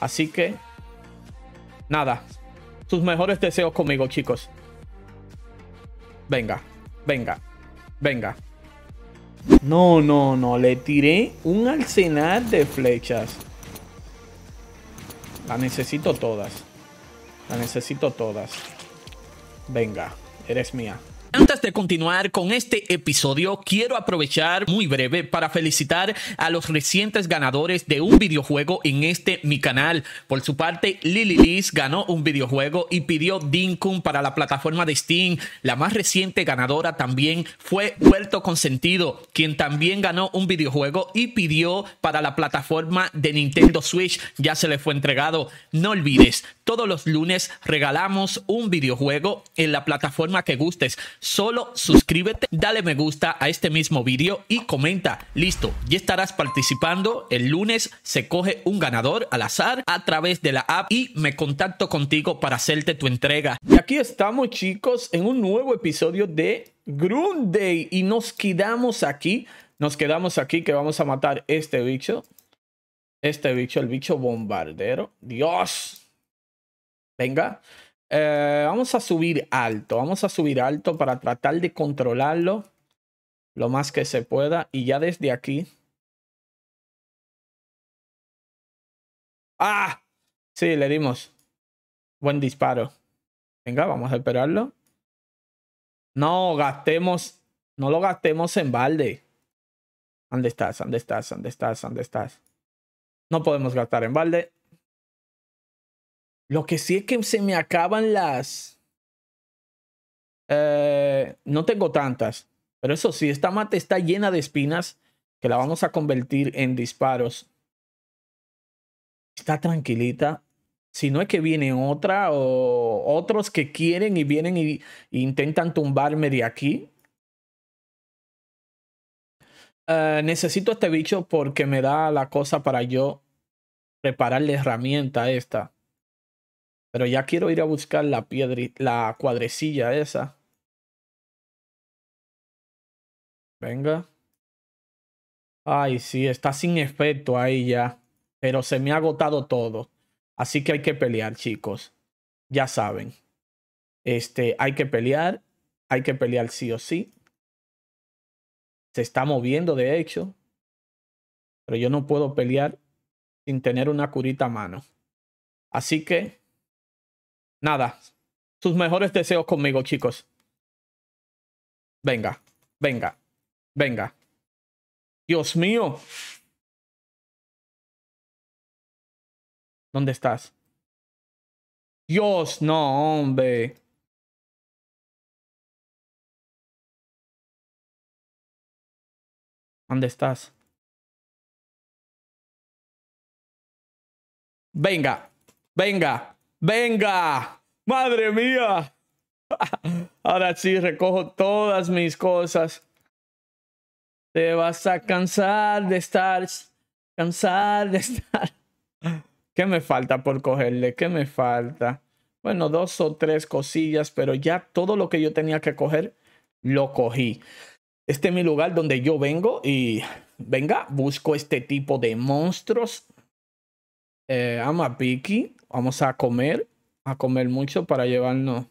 Así que, nada, sus mejores deseos conmigo, chicos. Venga, venga, venga. No, no, no, le tiré un arsenal de flechas. La necesito todas. La necesito todas. Venga, eres mía. Antes de continuar con este episodio, quiero aprovechar muy breve para felicitar a los recientes ganadores de un videojuego en este mi canal. Por su parte, Lily Liz ganó un videojuego y pidió Dinkum para la plataforma de Steam. La más reciente ganadora también fue Puerto Consentido, quien también ganó un videojuego y pidió para la plataforma de Nintendo Switch. Ya se le fue entregado. No olvides, todos los lunes regalamos un videojuego en la plataforma que gustes Solo suscríbete, dale me gusta a este mismo vídeo y comenta. Listo, ya estarás participando. El lunes se coge un ganador al azar a través de la app y me contacto contigo para hacerte tu entrega. Y aquí estamos chicos en un nuevo episodio de Day. y nos quedamos aquí. Nos quedamos aquí que vamos a matar este bicho. Este bicho, el bicho bombardero. Dios. Venga. Eh, vamos a subir alto, vamos a subir alto para tratar de controlarlo lo más que se pueda. Y ya desde aquí. ¡Ah! Sí, le dimos. Buen disparo. Venga, vamos a esperarlo. No gastemos, no lo gastemos en balde. ¿Dónde estás? ¿Dónde estás? ¿Dónde estás? ¿Dónde estás? No podemos gastar en balde. Lo que sí es que se me acaban las... Eh, no tengo tantas. Pero eso sí, esta mate está llena de espinas que la vamos a convertir en disparos. Está tranquilita. Si no es que viene otra o otros que quieren y vienen y, intentan tumbarme de aquí. Eh, necesito este bicho porque me da la cosa para yo preparar la herramienta esta. Pero ya quiero ir a buscar la, piedra, la cuadrecilla esa. Venga. Ay, sí, está sin efecto ahí ya. Pero se me ha agotado todo. Así que hay que pelear, chicos. Ya saben. Este, hay que pelear. Hay que pelear sí o sí. Se está moviendo, de hecho. Pero yo no puedo pelear sin tener una curita a mano. Así que Nada. Sus mejores deseos conmigo, chicos. Venga, venga, venga. Dios mío. ¿Dónde estás? Dios, no, hombre. ¿Dónde estás? Venga, venga. Venga, madre mía. Ahora sí, recojo todas mis cosas. Te vas a cansar de estar, cansar de estar. ¿Qué me falta por cogerle? ¿Qué me falta? Bueno, dos o tres cosillas, pero ya todo lo que yo tenía que coger, lo cogí. Este es mi lugar donde yo vengo y venga, busco este tipo de monstruos. Eh, Vamos a comer, a comer mucho para llevarnos.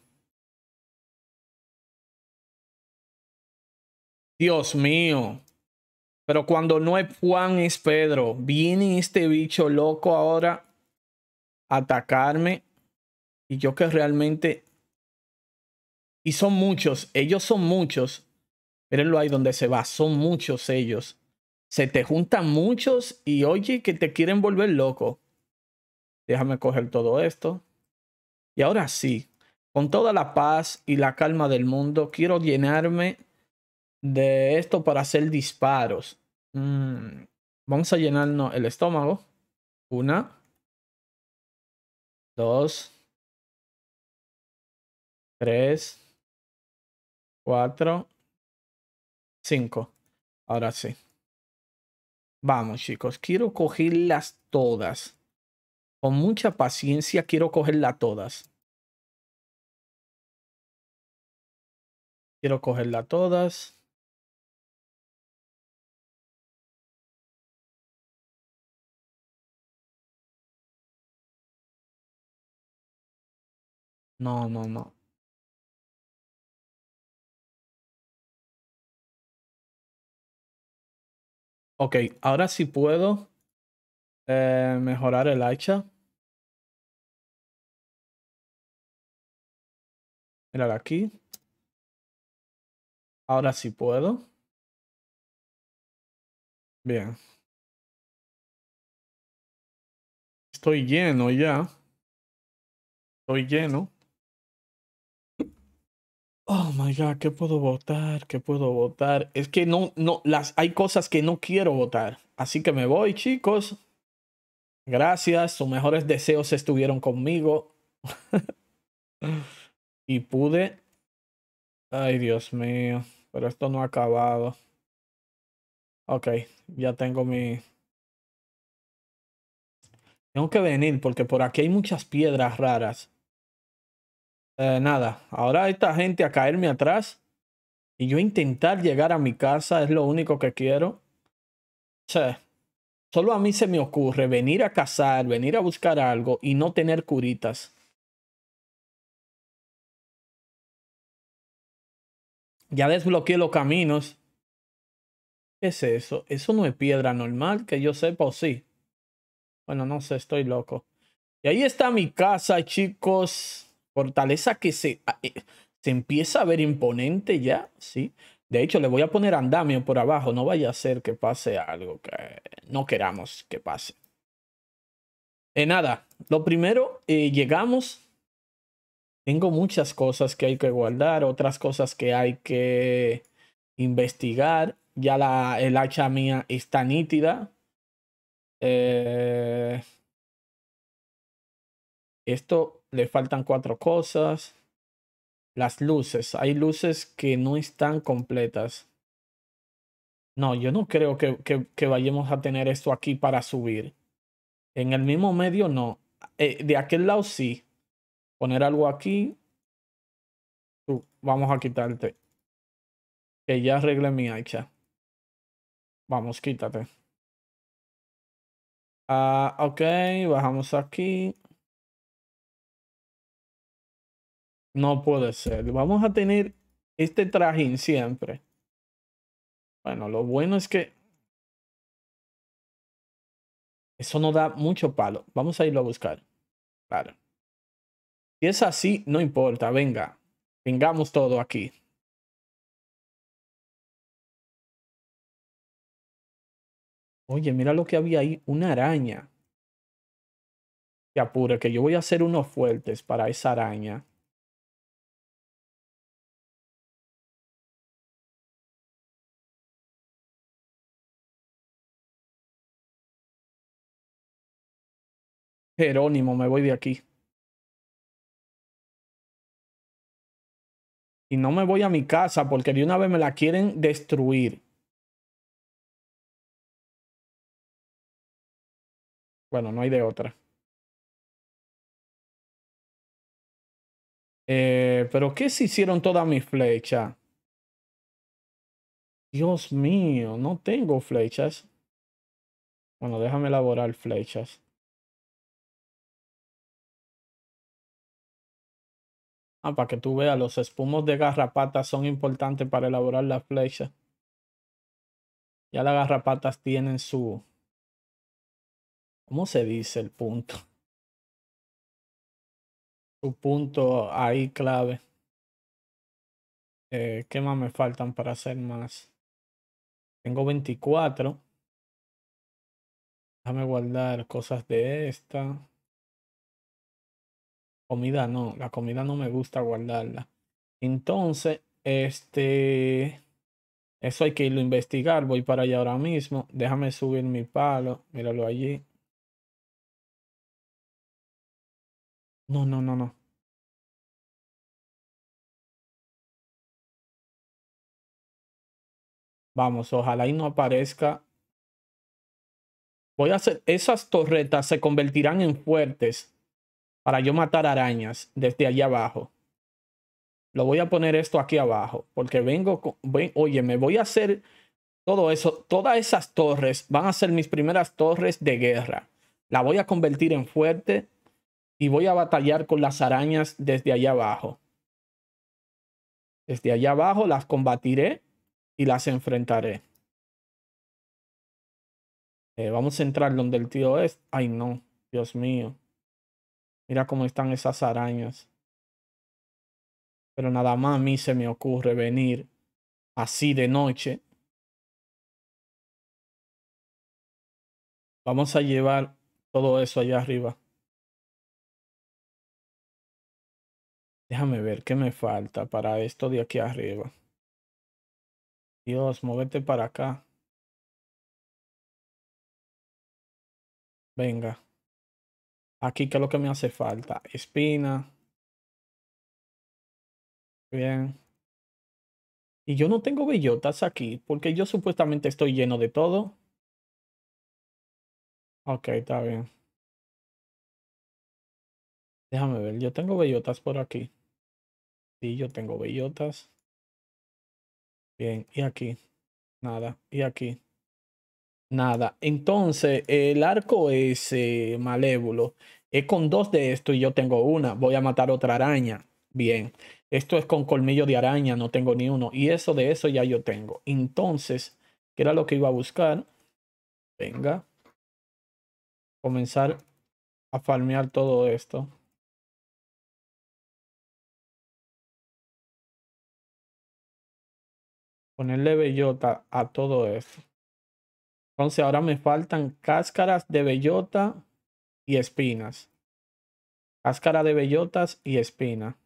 Dios mío. Pero cuando no es Juan, es Pedro. Viene este bicho loco ahora a atacarme. Y yo que realmente... Y son muchos, ellos son muchos. Mírenlo ahí donde se va, son muchos ellos. Se te juntan muchos y oye que te quieren volver loco. Déjame coger todo esto. Y ahora sí, con toda la paz y la calma del mundo, quiero llenarme de esto para hacer disparos. Mm, vamos a llenarnos el estómago. Una. Dos. Tres. Cuatro. Cinco. Ahora sí. Vamos, chicos. Quiero cogerlas todas con mucha paciencia quiero cogerla todas. Quiero cogerla todas. No, no, no. Ok, ahora sí puedo. Eh, mejorar el hacha. Mirar aquí. Ahora sí puedo. Bien. Estoy lleno ya. Estoy lleno. Oh my god, ¿qué puedo votar? ¿Qué puedo votar? Es que no, no, las, hay cosas que no quiero votar. Así que me voy, chicos. Gracias, sus mejores deseos estuvieron conmigo. y pude... Ay, Dios mío, pero esto no ha acabado. Ok, ya tengo mi... Tengo que venir porque por aquí hay muchas piedras raras. Eh, nada, ahora esta gente a caerme atrás y yo intentar llegar a mi casa es lo único que quiero. Che, Solo a mí se me ocurre venir a cazar, venir a buscar algo y no tener curitas. Ya desbloqueé los caminos. ¿Qué es eso? Eso no es piedra normal, que yo sepa o sí. Bueno, no sé, estoy loco. Y ahí está mi casa, chicos. Fortaleza que se, eh, se empieza a ver imponente ya, ¿sí? De hecho, le voy a poner andamio por abajo. No vaya a ser que pase algo que no queramos que pase. Eh, nada, lo primero, eh, llegamos. Tengo muchas cosas que hay que guardar, otras cosas que hay que investigar. Ya la, el hacha mía está nítida. Eh, esto le faltan cuatro cosas. Las luces. Hay luces que no están completas. No, yo no creo que, que, vayamos a tener esto aquí para subir. En el mismo medio no. Eh, de aquel lado sí. Poner algo aquí. vamos a quitarte. Que ya arregle mi hacha. Vamos, quítate. Ah, ok, bajamos aquí. No puede ser. Vamos a tener este trajín siempre. Bueno, lo bueno es que eso no da mucho palo. Vamos a irlo a buscar. Claro. Si es así, no importa. Venga. Vengamos todo aquí. Oye, mira lo que había ahí. Una araña. Que apure. que yo voy a hacer unos fuertes para esa araña. Jerónimo, me voy de aquí. Y no me voy a mi casa porque de una vez me la quieren destruir. Bueno, no hay de otra. Eh, pero ¿qué se hicieron todas mis flechas? Dios mío, no tengo flechas. Bueno, déjame elaborar flechas. Ah, para que tú veas, los espumos de garrapatas son importantes para elaborar la flecha Ya las garrapatas tienen su... ¿Cómo se dice el punto? Su punto ahí clave. Eh, ¿Qué más me faltan para hacer más? Tengo 24. Déjame guardar cosas de esta. Comida no, la comida no me gusta guardarla. Entonces, este, eso hay que irlo a investigar. Voy para allá ahora mismo. Déjame subir mi palo. Míralo allí. No, no, no, no. Vamos, ojalá ahí no aparezca. Voy a hacer, esas torretas se convertirán en fuertes para yo matar arañas desde allá abajo. Lo voy a poner esto aquí abajo, porque vengo, oye, me voy a hacer todo eso, todas esas torres van a ser mis primeras torres de guerra. La voy a convertir en fuerte y voy a batallar con las arañas desde allá abajo. Desde allá abajo las combatiré y las enfrentaré. Eh, vamos a entrar donde el tío es. Ay, no, Dios mío. Mira cómo están esas arañas. Pero nada más a mí se me ocurre venir así de noche. Vamos a llevar todo eso allá arriba. Déjame ver qué me falta para esto de aquí arriba. Dios, móvete para acá. Venga. Aquí, ¿qué es lo que me hace falta? Espina. Bien. Y yo no tengo bellotas aquí, porque yo supuestamente estoy lleno de todo. Ok, está bien. Déjame ver, yo tengo bellotas por aquí. Sí, yo tengo bellotas. Bien, y aquí. Nada, y aquí. Nada. Entonces, el arco es eh, malévolo. Es con dos de esto y yo tengo una. Voy a matar otra araña. Bien. Esto es con colmillo de araña, no tengo ni uno. Y eso de eso ya yo tengo. Entonces, ¿qué era lo que iba a buscar? Venga. Comenzar a farmear todo esto. Ponerle bellota a todo esto. Entonces ahora me faltan cáscaras de bellota y espinas. Cáscara de bellotas y espina.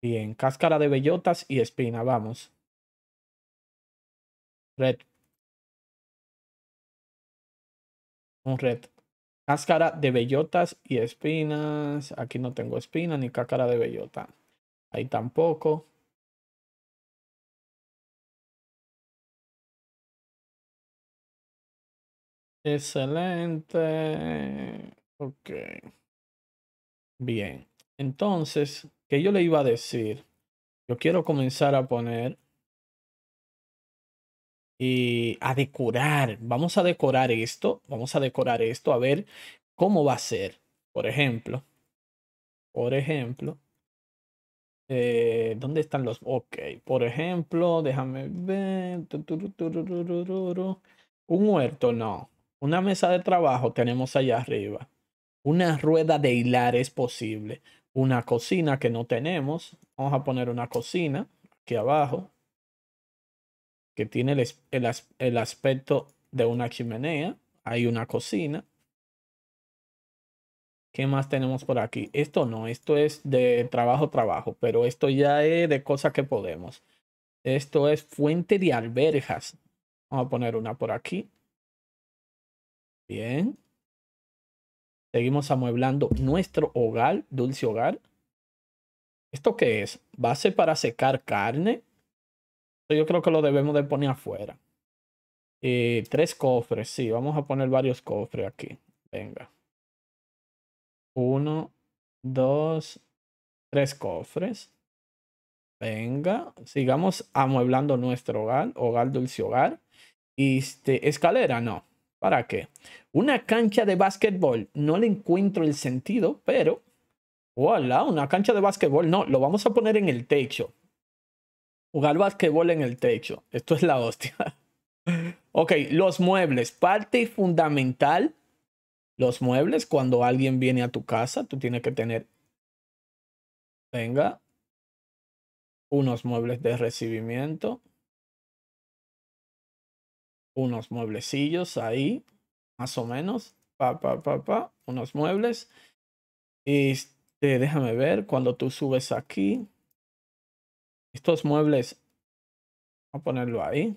Bien, cáscara de bellotas y espina, vamos. Red. Un red. Cáscara de bellotas y espinas. Aquí no tengo espina ni cáscara de bellota. Ahí tampoco. Excelente. Ok. Bien. Entonces, ¿qué yo le iba a decir? Yo quiero comenzar a poner y a decorar. Vamos a decorar esto. Vamos a decorar esto a ver cómo va a ser. Por ejemplo. Por ejemplo. Eh, ¿Dónde están los? Ok, por ejemplo, déjame ver. Un huerto, no. Una mesa de trabajo tenemos allá arriba. Una rueda de hilar es posible. Una cocina que no tenemos. Vamos a poner una cocina aquí abajo. Que tiene el, aspecto de una chimenea. Hay una cocina. ¿Qué más tenemos por aquí? Esto no, esto es de trabajo, trabajo, pero esto ya es de cosas que podemos. Esto es fuente de alberjas. Vamos a poner una por aquí. Bien. Seguimos amueblando nuestro hogar, dulce hogar. ¿Esto qué es? Base para secar carne. Yo creo que lo debemos de poner afuera. Eh, tres cofres, sí. Vamos a poner varios cofres aquí. Venga. Uno, dos, tres cofres. Venga, sigamos amueblando nuestro hogar, hogar dulce hogar. Este, escalera, no. ¿Para qué? Una cancha de básquetbol, no le encuentro el sentido, pero... ¡Hola! Una cancha de básquetbol, no, lo vamos a poner en el techo. Jugar básquetbol en el techo. Esto es la hostia. ok, los muebles, parte fundamental. Los muebles, cuando alguien viene a tu casa, tú tienes que tener... Venga. Unos muebles de recibimiento unos mueblecillos ahí, más o menos. Pa, pa, unos muebles. Este, déjame ver, cuando tú subes aquí, estos muebles, voy a ponerlo ahí.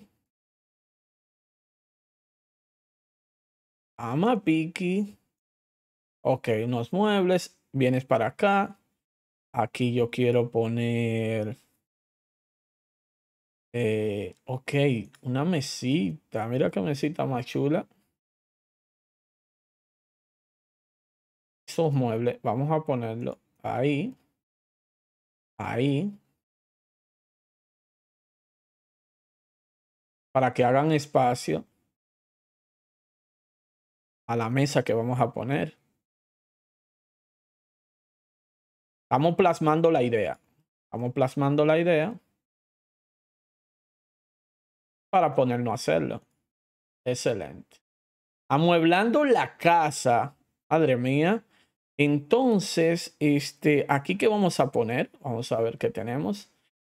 Ama Piki. Ok, unos muebles. Vienes para acá. Aquí yo quiero poner eh, ok, una mesita. Mira qué mesita más chula. Esos muebles, vamos a ponerlo ahí. Ahí. Para que hagan espacio a la mesa que vamos a poner. Estamos plasmando la idea. Estamos plasmando la idea para ponernos a hacerlo. Excelente. Amueblando la casa, madre mía. Entonces, este, aquí que vamos a poner, vamos a ver qué tenemos.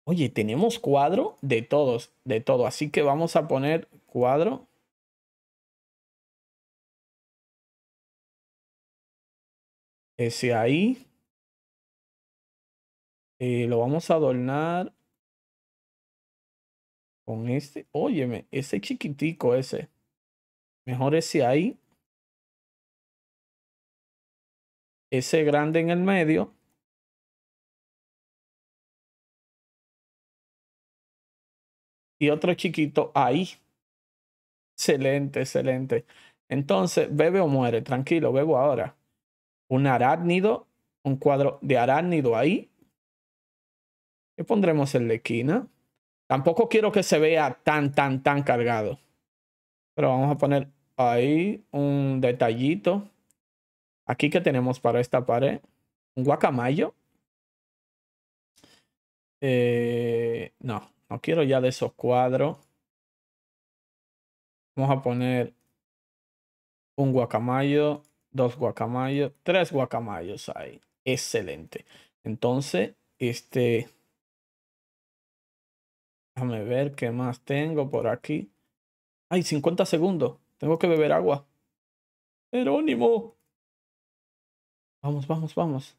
Oye, tenemos cuadro de todos, de todo. Así que vamos a poner cuadro. Ese ahí. Eh, lo vamos a adornar con este, óyeme, ese chiquitico ese. Mejor ese ahí. Ese grande en el medio. Y otro chiquito ahí. Excelente, excelente. Entonces, bebe o muere, tranquilo, bebo ahora. Un arácnido, un cuadro de arácnido ahí. ¿Qué pondremos en la esquina? Tampoco quiero que se vea tan, tan, tan cargado. Pero vamos a poner ahí un detallito. Aquí que tenemos para esta pared. Un guacamayo. Eh, no, no quiero ya de esos cuadros. Vamos a poner un guacamayo, dos guacamayos, tres guacamayos ahí. Excelente. Entonces, este Déjame ver qué más tengo por aquí. Ay, 50 segundos. Tengo que beber agua. Jerónimo. Vamos, vamos, vamos.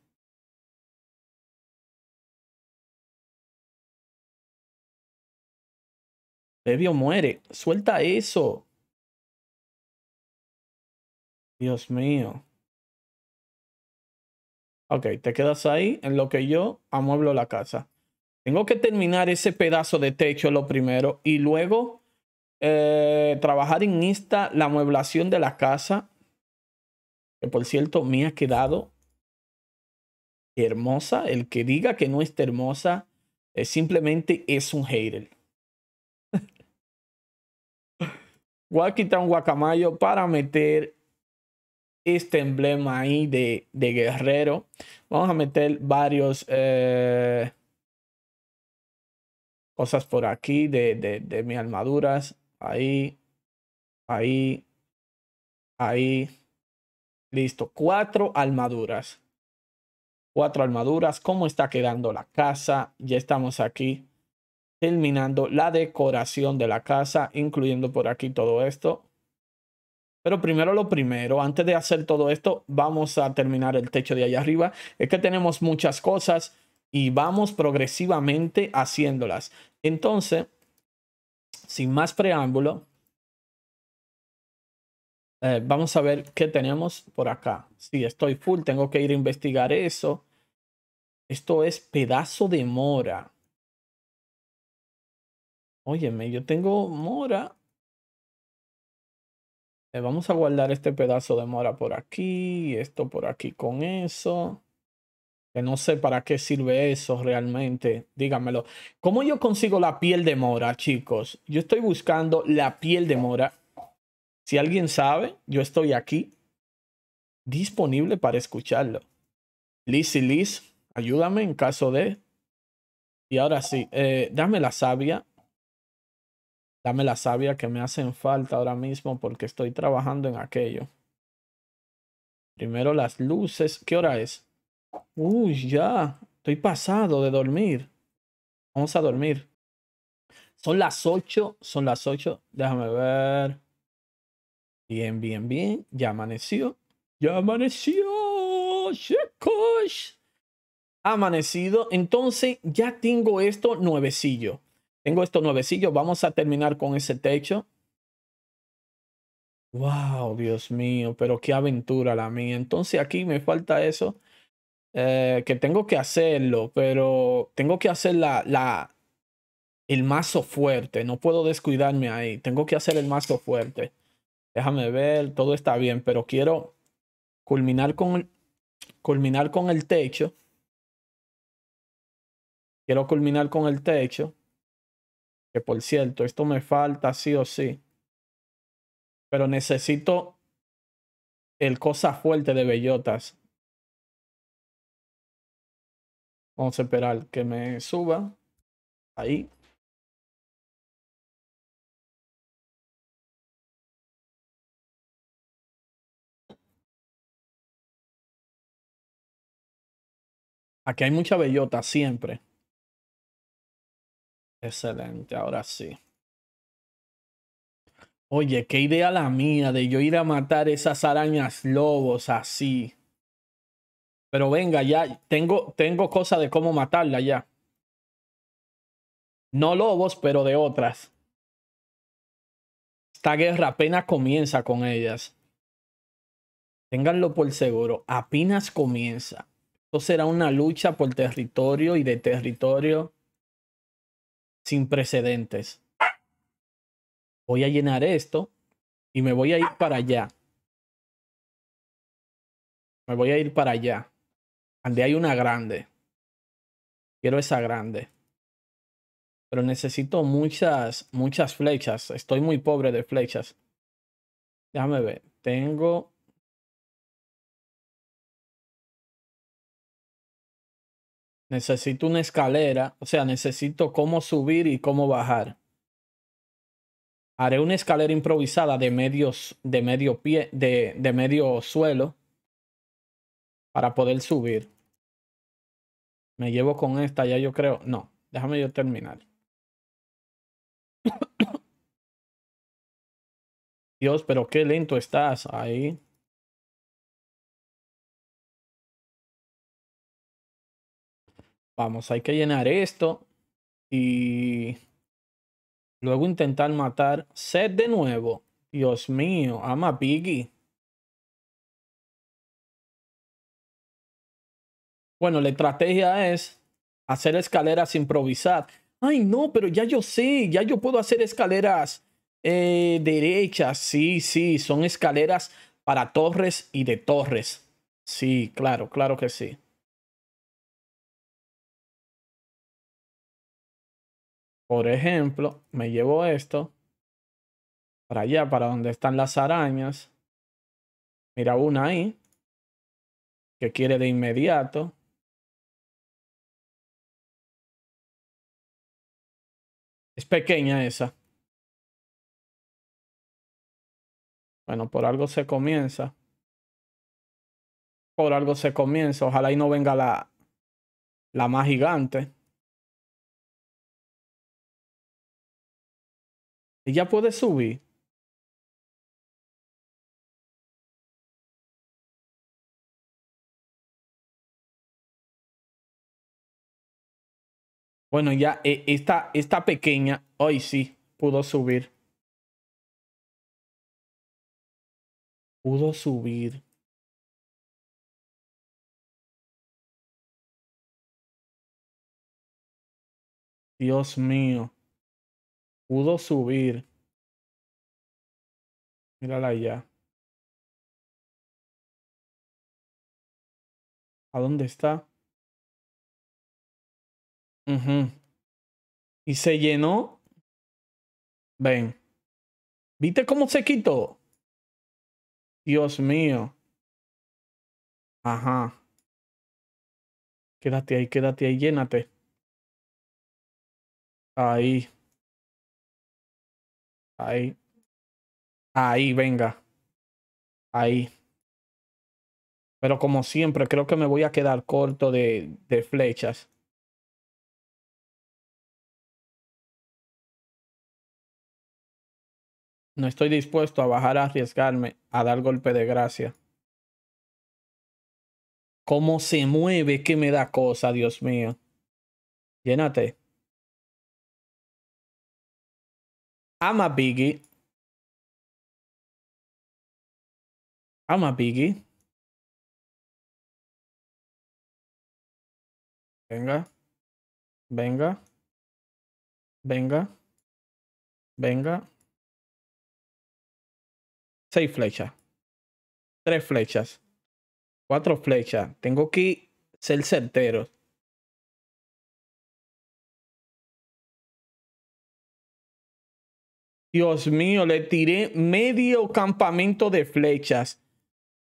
Bebio muere. Suelta eso. Dios mío. Ok, te quedas ahí en lo que yo amueblo la casa. Tengo que terminar ese pedazo de techo lo primero y luego eh, trabajar en esta, la mueblación de la casa. Que por cierto, me ha quedado hermosa. El que diga que no está hermosa, eh, simplemente es un hater. Voy a quitar un guacamayo para meter este emblema ahí de, de guerrero. Vamos a meter varios... Eh, cosas por aquí de, de, de mis armaduras. Ahí, ahí, ahí. Listo, cuatro armaduras. Cuatro armaduras. ¿Cómo está quedando la casa? Ya estamos aquí terminando la decoración de la casa, incluyendo por aquí todo esto. Pero primero lo primero, antes de hacer todo esto, vamos a terminar el techo de allá arriba. Es que tenemos muchas cosas y vamos progresivamente haciéndolas. Entonces, sin más preámbulo, eh, vamos a ver qué tenemos por acá. Si estoy full, tengo que ir a investigar eso. Esto es pedazo de mora. Óyeme, yo tengo mora. Eh, vamos a guardar este pedazo de mora por aquí, esto por aquí con eso que no sé para qué sirve eso realmente, díganmelo. ¿Cómo yo consigo la piel de mora, chicos? Yo estoy buscando la piel de mora. Si alguien sabe, yo estoy aquí disponible para escucharlo. Liz y Liz, ayúdame en caso de... Y ahora sí, eh, dame la savia. Dame la savia que me hacen falta ahora mismo porque estoy trabajando en aquello. Primero las luces. ¿Qué hora es? Uy, ya. Estoy pasado de dormir. Vamos a dormir. Son las 8. Son las 8. Déjame ver. Bien, bien, bien. Ya amaneció. Ya amaneció. Chicos. Amanecido. Entonces ya tengo esto nuevecillo. Tengo esto nuevecillo. Vamos a terminar con ese techo. Wow, Dios mío, pero qué aventura la mía. Entonces aquí me falta eso. Eh, que tengo que hacerlo, pero tengo que hacer la, la, el mazo fuerte. No puedo descuidarme ahí. Tengo que hacer el mazo fuerte. Déjame ver, todo está bien, pero quiero culminar con, culminar con el techo. Quiero culminar con el techo. Que por cierto, esto me falta sí o sí. Pero necesito el cosa fuerte de bellotas. Vamos a esperar que me suba. Ahí. Aquí hay mucha bellota siempre. Excelente, ahora sí. Oye, qué idea la mía de yo ir a matar esas arañas lobos así. Pero venga, ya tengo, tengo cosa de cómo matarla ya. No lobos, pero de otras. Esta guerra apenas comienza con ellas. Ténganlo por seguro, apenas comienza. Esto será una lucha por territorio y de territorio sin precedentes. Voy a llenar esto y me voy a ir para allá. Me voy a ir para allá. Ande, hay una grande. Quiero esa grande. Pero necesito muchas, muchas flechas. Estoy muy pobre de flechas. Déjame ver. Tengo... Necesito una escalera. O sea, necesito cómo subir y cómo bajar. Haré una escalera improvisada de medios, de medio pie, de medio suelo para poder subir. Me llevo con esta, ya yo creo. No, déjame yo terminar. Dios, pero qué lento estás ahí. Vamos, hay que llenar esto y luego intentar matar Seth de nuevo. Dios mío, ama Piggy. Bueno, la estrategia es hacer escaleras improvisar. Ay, no, pero ya yo sé, ya yo puedo hacer escaleras eh, derechas. Sí, sí, son escaleras para torres y de torres. Sí, claro, claro que sí. Por ejemplo, me llevo esto para allá, para donde están las arañas. Mira una ahí, que quiere de inmediato. pequeña esa. Bueno, por algo se comienza. Por algo se comienza. Ojalá y no venga la, la más gigante. Y ya puede subir. Bueno, ya eh, esta, esta pequeña, hoy sí, pudo subir. Pudo subir. Dios mío. Pudo subir. Mírala ya. ¿A dónde está? mhm Y se llenó. Ven. ¿Viste cómo se quitó? Dios mío. Ajá. Quédate ahí, quédate ahí, llénate. Ahí. Ahí. Ahí, venga. Ahí. Pero como siempre, creo que me voy a quedar corto de, de flechas. No estoy dispuesto a bajar a arriesgarme a dar golpe de gracia. Cómo se mueve, que me da cosa, Dios mío. Llénate. Ama Biggie. Ama Biggie. Venga. Venga. Venga. Venga seis flechas, tres flechas, cuatro flechas. Tengo que ser certero. Dios mío, le tiré medio campamento de flechas.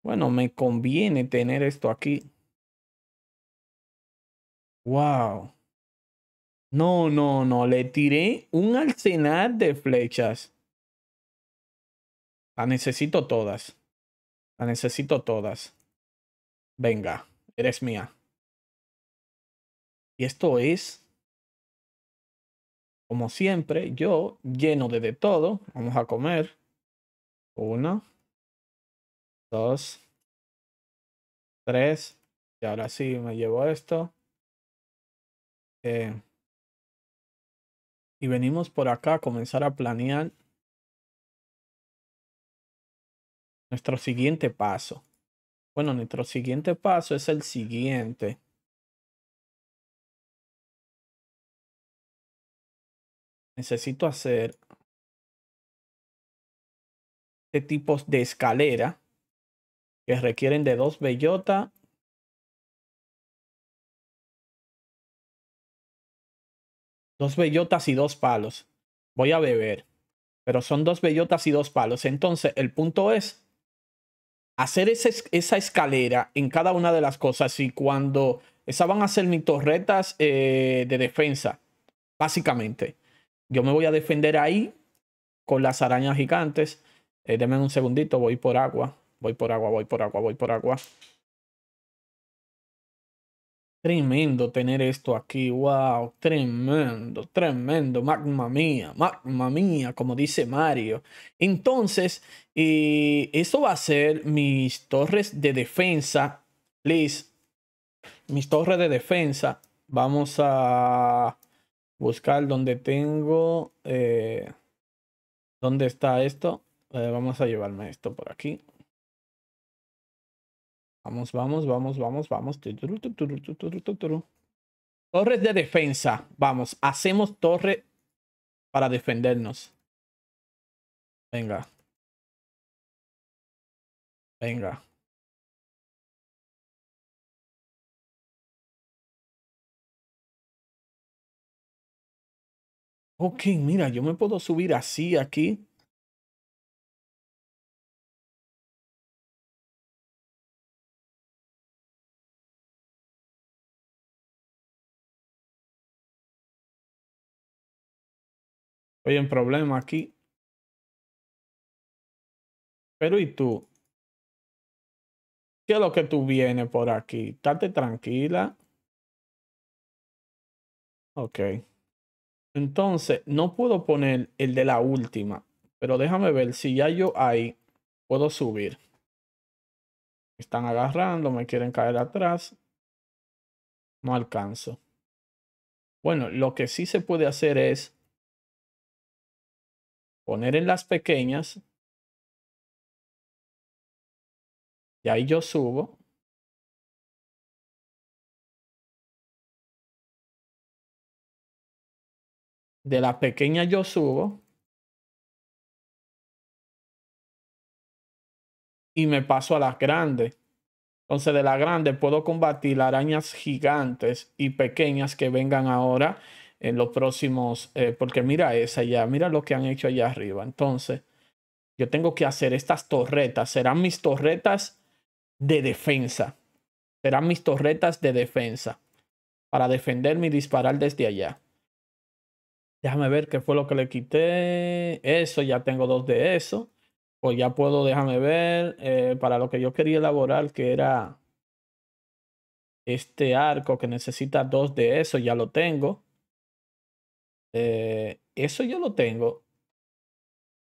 Bueno, me conviene tener esto aquí. Wow. No, no, no, le tiré un arsenal de flechas. Ah, necesito todas. La ah, necesito todas. Venga, eres mía. Y esto es, como siempre, yo lleno de, de todo. Vamos a comer. uno Dos. Tres. Y ahora sí me llevo esto. Eh, y venimos por acá a comenzar a planear nuestro siguiente paso. Bueno, nuestro siguiente paso es el siguiente. Necesito hacer este tipo de escalera que requieren de dos bellotas dos bellotas y dos palos. Voy a beber, pero son dos bellotas y dos palos. Entonces, el punto es hacer esa escalera en cada una de las cosas y cuando esas van a ser mis torretas eh, de defensa, básicamente. Yo me voy a defender ahí con las arañas gigantes. Eh, deme un segundito, voy por agua, voy por agua, voy por agua, voy por agua. Tremendo tener esto aquí, wow, tremendo, tremendo, magma mía, magma mía, como dice Mario. Entonces, y eh, eso va a ser mis torres de defensa, Liz, Mis torres de defensa. Vamos a buscar donde tengo, eh, dónde está esto. Eh, vamos a llevarme esto por aquí, Vamos, vamos, vamos, vamos, vamos. Torres de defensa. Vamos, hacemos torre para defendernos. Venga. Venga. Ok, mira, yo me puedo subir así aquí. Oye, un problema aquí. Pero ¿y tú? ¿Qué es lo que tú vienes por aquí? Estate tranquila. Ok. Entonces, no puedo poner el de la última. Pero déjame ver si ya yo ahí puedo subir. están agarrando, me quieren caer atrás. No alcanzo. Bueno, lo que sí se puede hacer es poner en las pequeñas. Y ahí yo subo. De la pequeña yo subo. Y me paso a las grandes. Entonces de la grande puedo combatir arañas gigantes y pequeñas que vengan ahora en los próximos, eh, porque mira esa ya, mira lo que han hecho allá arriba. Entonces, yo tengo que hacer estas torretas, serán mis torretas de defensa, serán mis torretas de defensa para defenderme y disparar desde allá. Déjame ver qué fue lo que le quité. Eso, ya tengo dos de eso. Pues ya puedo, déjame ver, eh, para lo que yo quería elaborar, que era este arco que necesita dos de eso, ya lo tengo. Eh, eso yo lo tengo.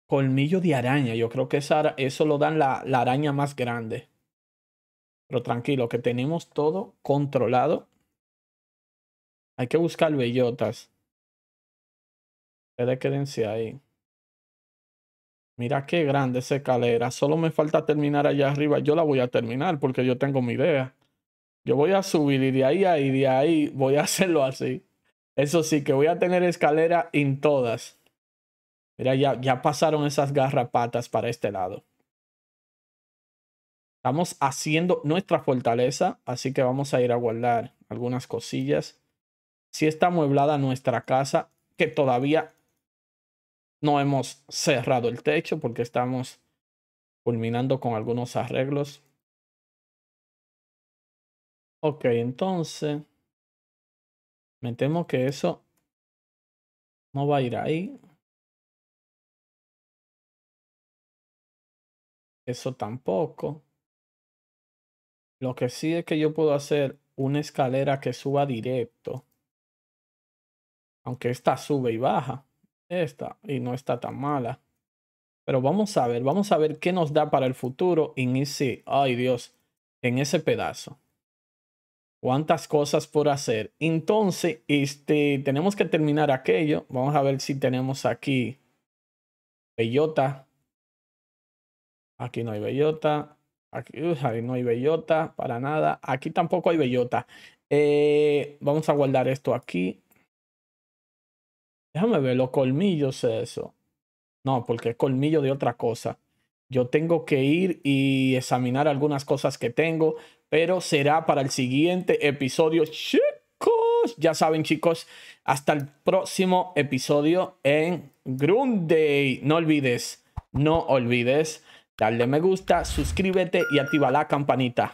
Colmillo de araña. Yo creo que eso lo dan la, araña más grande. Pero tranquilo, que tenemos todo controlado. Hay que buscar bellotas. Ustedes quédense ahí. Mira qué grande esa escalera. Solo me falta terminar allá arriba. Yo la voy a terminar porque yo tengo mi idea. Yo voy a subir y de ahí a de ahí voy a hacerlo así. Eso sí, que voy a tener escalera en todas. Mira, ya, ya pasaron esas garrapatas para este lado. Estamos haciendo nuestra fortaleza, así que vamos a ir a guardar algunas cosillas. Si está amueblada nuestra casa, que todavía no hemos cerrado el techo porque estamos culminando con algunos arreglos. Ok, entonces me temo que eso no va a ir ahí. Eso tampoco. Lo que sí es que yo puedo hacer una escalera que suba directo. Aunque esta sube y baja. Esta. Y no está tan mala. Pero vamos a ver. Vamos a ver qué nos da para el futuro. En ese. Ay Dios. En ese pedazo cuántas cosas por hacer. Entonces, este, tenemos que terminar aquello. Vamos a ver si tenemos aquí bellota. Aquí no hay bellota. Aquí, no hay bellota para nada. Aquí tampoco hay bellota. Eh, vamos a guardar esto aquí. Déjame ver los colmillos eso. No, porque es colmillo de otra cosa. Yo tengo que ir y examinar algunas cosas que tengo pero será para el siguiente episodio, chicos. Ya saben, chicos, hasta el próximo episodio en Grunday. No olvides, no olvides darle me gusta, suscríbete y activa la campanita.